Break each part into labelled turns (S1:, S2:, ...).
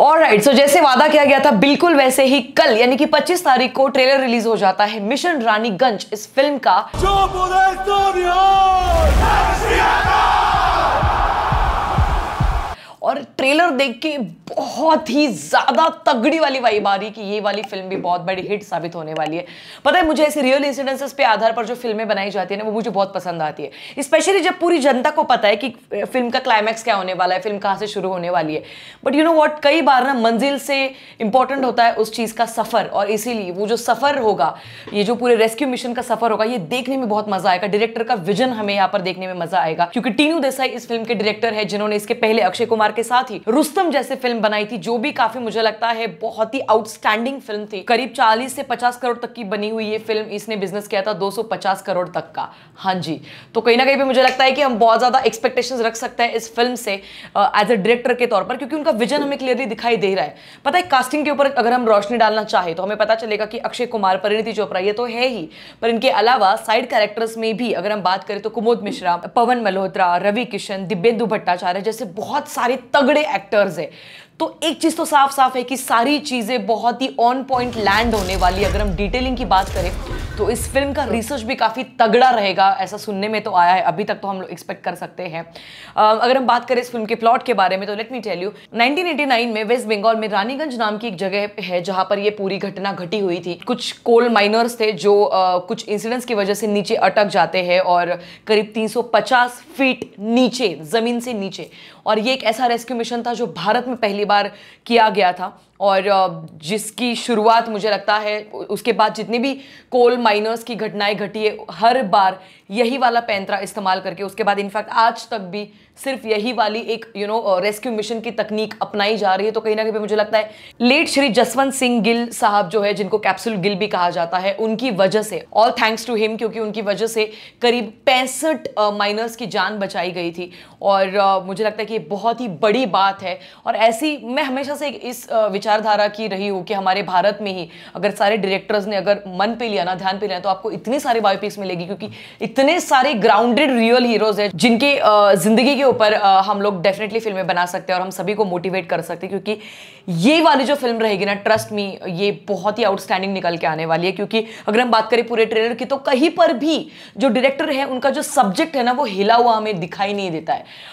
S1: और right so जैसे वादा किया गया था बिल्कुल वैसे ही कल यानी कि 25 तारीख को ट्रेलर रिलीज हो जाता है मिशन रानी गंज इस फिल्म का और ट्रेलर देख के बहुत ही ज़्यादा तगड़ी वाली वाइब आ रही कि ये वाली फिल्म भी बहुत बड़ी हिट साबित होने वाली है पता है मुझे ऐसे रियल इंसिडेंसेस पे आधार पर जो फिल्में बनाई जाती है ना वो मुझे बहुत पसंद आती है स्पेशली जब पूरी जनता को पता है कि फिल्म का क्लाइमैक्स क्या होने वाला है फिल्म कहाँ से शुरू होने वाली है बट यू नो वॉट कई बार ना मंजिल से इंपॉर्टेंट होता है उस चीज़ का सफ़र और इसीलिए वो जो सफ़र होगा ये जो पूरे रेस्क्यू मिशन का सफ़र होगा ये देखने में बहुत मज़ा आएगा डायरेक्टर का विजन हमें यहाँ पर देखने में मज़ा आएगा क्योंकि टीनू देसाई इस फिल्म के डायरेक्टर है जिन्होंने इसके पहले अक्षय कुमार के साथ ही रुस्तम जैसे फिल्म बनाई बनाई थी जो भी काफी मुझे लगता है बहुत ही आउटस्टैंडिंग फिल्म थी करीब 40 से 50 करोड़ तक की बनी हुई ये फिल्म इसने बिजनेस किया था 250 करोड़ तक का हाँ जी तो कहीं ना कहीं भी मुझे लगता है कि हम बहुत ज़्यादा एक्सपेक्टेशन रख सकते हैं इस फिल्म से एज अ डायरेक्टर के तौर पर क्योंकि उनका विजन हमें क्लियरली दिखाई दे रहा है पता है कास्टिंग के ऊपर अगर हम रोशनी डालना चाहें तो हमें पता चलेगा कि अक्षय कुमार परिणति चोपड़ा ये तो है ही पर इनके अलावा साइड कैरेक्टर्स में भी अगर हम बात करें तो कुमोद मिश्रा पवन मल्होत्रा रवि किशन दिब्बेंदु भट्टाचार्य जैसे बहुत सारे तगड़े एक्टर्स हैं तो एक चीज तो साफ साफ है कि सारी चीजें बहुत ही ऑन पॉइंट लैंड होने वाली अगर हम डिटेलिंग की बात करें तो इस फिल्म का रिसर्च भी काफ़ी तगड़ा रहेगा ऐसा सुनने में तो आया है अभी तक तो हम लोग एक्सपेक्ट कर सकते हैं अगर हम बात करें इस फिल्म के प्लॉट के बारे में तो लेट मी टेल यू 1989 में वेस्ट बंगाल में रानीगंज नाम की एक जगह है जहां पर यह पूरी घटना घटी हुई थी कुछ कोल माइनर्स थे जो कुछ इंसिडेंट्स की वजह से नीचे अटक जाते हैं और करीब तीन फीट नीचे ज़मीन से नीचे और ये एक ऐसा रेस्क्यू मिशन था जो भारत में पहली बार किया गया था और जिसकी शुरुआत मुझे लगता है उसके बाद जितने भी कोल माइनर्स की घटनाएं घटी है हर बार यही वाला पैंतरा इस्तेमाल करके उसके बाद इनफैक्ट आज तक भी सिर्फ यही वाली एक यू नो रेस्क्यू मिशन की तकनीक अपनाई जा रही है तो कहीं ना कहीं मुझे लगता है लेट श्री जसवंत सिंह गिल साहब जो है जिनको कैप्सूल गिल भी कहा जाता है उनकी वजह से ऑल थैंक्स टू हिम क्योंकि उनकी वजह से करीब पैंसठ माइनर्स की जान बचाई गई थी और मुझे लगता है कि बहुत ही बड़ी बात है और ऐसी मैं हमेशा से इस विचारधारा की रही हूँ कि हमारे भारत में ही अगर सारे डायरेक्टर्स ने अगर मन पे लिया ना ध्यान फैन पे रहे तो आपको इतनी सारी बायोपिक्स मिलेगी क्योंकि इतने सारे ग्राउंडेड रियल हीरोज हैं जिनके जिंदगी के ऊपर हम लोग डेफिनेटली फिल्में बना सकते हैं और हम सभी को मोटिवेट कर सकते हैं क्योंकि ये वाली जो फिल्म रहेगी ना ट्रस्ट मी ये बहुत ही आउटस्टैंडिंग निकल के आने वाली है क्योंकि अगर हम बात करें पूरे ट्रेलर की तो कहीं पर भी जो डायरेक्टर है उनका जो सब्जेक्ट है ना वो हिला हुआ हमें दिखाई नहीं देता है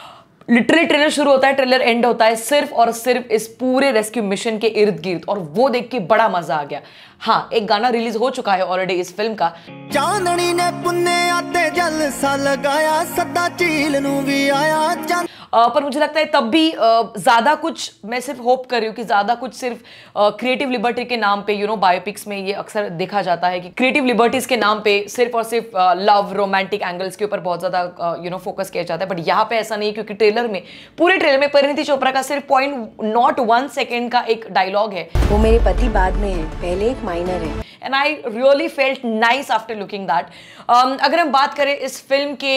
S1: लिटरली ट्रेलर शुरू होता है ट्रेलर एंड होता है सिर्फ और सिर्फ इस पूरे रेस्क्यू मिशन के इर्द गिर्द और वो देख के बड़ा मजा आ गया हाँ एक गाना रिलीज हो चुका है ऑलरेडी इस फिल्म का चांदनी ने पुन्ने आते सा लगाया सदा झील भी आया चांद आ, पर मुझे लगता है तब भी ज़्यादा कुछ मैं सिर्फ होप कर रही हूँ कि ज़्यादा कुछ सिर्फ क्रिएटिव लिबर्टी के नाम पे यू नो बायोपिक्स में ये अक्सर देखा जाता है कि क्रिएटिव लिबर्टीज़ के नाम पे सिर्फ और सिर्फ लव रोमांटिक एंगल्स के ऊपर बहुत ज़्यादा यू नो फोकस किया जाता है बट यहाँ पे ऐसा नहीं क्योंकि ट्रेलर में पूरे ट्रेलर में परिणति चोपड़ा का सिर्फ पॉइंट नॉट वन सेकेंड का एक डायलॉग है वो मेरे पति बाद में है पहले एक माइनर है and I really felt nice after looking that अगर हम बात करें इस फिल्म के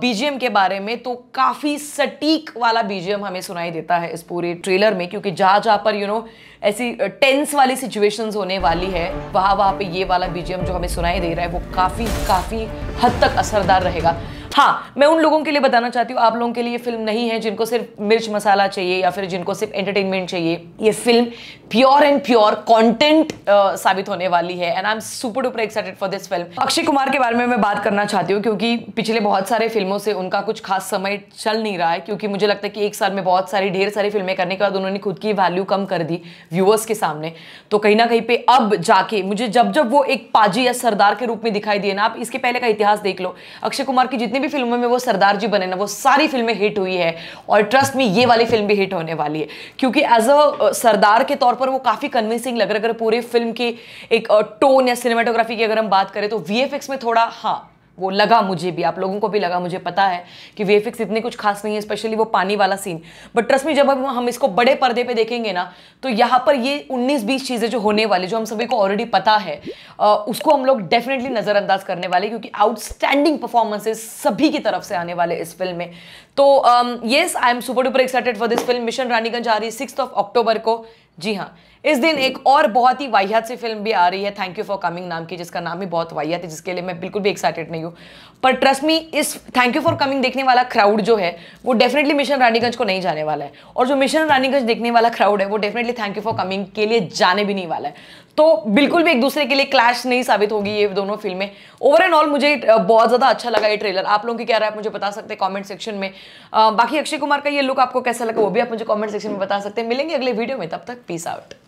S1: बीजीएम uh, के बारे में तो काफ़ी सटीक वाला बीजीएम हमें सुनाई देता है इस पूरे ट्रेलर में क्योंकि जहाँ जहाँ पर यू you नो know, ऐसी टेंस uh, वाली सिचुएशंस होने वाली है वहाँ वहाँ पे ये वाला बीजीएम जो हमें सुनाई दे रहा है वो काफ़ी काफ़ी हद तक असरदार रहेगा हाँ मैं उन लोगों के लिए बताना चाहती हूँ आप लोगों के लिए फिल्म नहीं है जिनको सिर्फ मिर्च मसाला चाहिए या फिर जिनको सिर्फ एंटरटेनमेंट चाहिए ये film pure and pure content साबित होने वाली है and I am super duper excited for this film Akshay Kumar के बारे में मैं बात करना चाहती हूँ क्योंकि पिछले बहुत सारे फिल्मों से उनका कुछ खास समय चल नहीं रहा है क्योंकि मुझे लगता है कि एक साल में बहुत सारी ढेर सारी फिल्में करने के बाद उन्होंने खुद की वैल्यू कम कर दी व्यूअर्स के सामने तो कहीं ना कहीं पे अब जाके मुझे जब जब वो एक पाजी या सरदार के रूप में दिखाई दिए ना आप इसके पहले का इतिहास देख लो अक्षय कुमार की जितनी भी भी फिल्मों में वो सरदार जी बने ना वो सारी फिल्में हिट हुई है और ट्रस्ट में ये वाली फिल्म भी हिट होने वाली है क्योंकि एज अ सरदार के तौर पर वो काफ़ी कन्विंसिंग लग रहा है अगर पूरे फिल्म की एक टोन या सिनेमाटोग्राफी की अगर हम बात करें तो वी में थोड़ा हाँ वो लगा मुझे भी आप लोगों को भी लगा मुझे पता है कि वे इतने कुछ खास नहीं है स्पेशली वो पानी वाला सीन बट ट्रस्ट में जब हम इसको बड़े पर्दे पे देखेंगे ना तो यहाँ पर ये 19-20 चीज़ें जो होने वाली जो हम सभी को ऑलरेडी पता है उसको हम लोग डेफिनेटली नज़रअंदाज करने वाले क्योंकि आउटस्टैंडिंग परफॉर्मेंसेस सभी की तरफ से आने वाले इस फिल्म में तो yes I am super duper excited for this film mission Raniganj आ रही सिक्स ऑफ अक्टूबर को जी हाँ इस दिन एक और बहुत ही वाहियात सी फिल्म भी आ रही है थैंक यू फॉर कमिंग नाम की जिसका नाम ही बहुत वाहियात है जिसके लिए मैं बिल्कुल भी एक्साइटेड नहीं हूँ पर ट्रस्ट मी इस थैंक यू फॉर कमिंग देखने वाला क्राउड जो है वो डेफिनेटली मिशन रानीगंज को नहीं जाने वाला है और जो मिशन रानीगंज देखने वाला क्राउड है वो definitely thank you for coming के लिए जाने भी नहीं वाला है तो बिल्कुल भी एक दूसरे के लिए क्लैश नहीं साबित होगी ये दोनों फिल्में ओवर एंड ऑल मुझे बहुत ज़्यादा अच्छा लगा ये ट्रेलर आप लोगों की क्या राय मुझे बता सकते हैं कमेंट सेक्शन में आ, बाकी अक्षय कुमार का ये लुक आपको कैसा लगा वो भी आप मुझे कमेंट सेक्शन में बता सकते हैं मिलेंगे अगले वीडियो में तब तक पीस आउट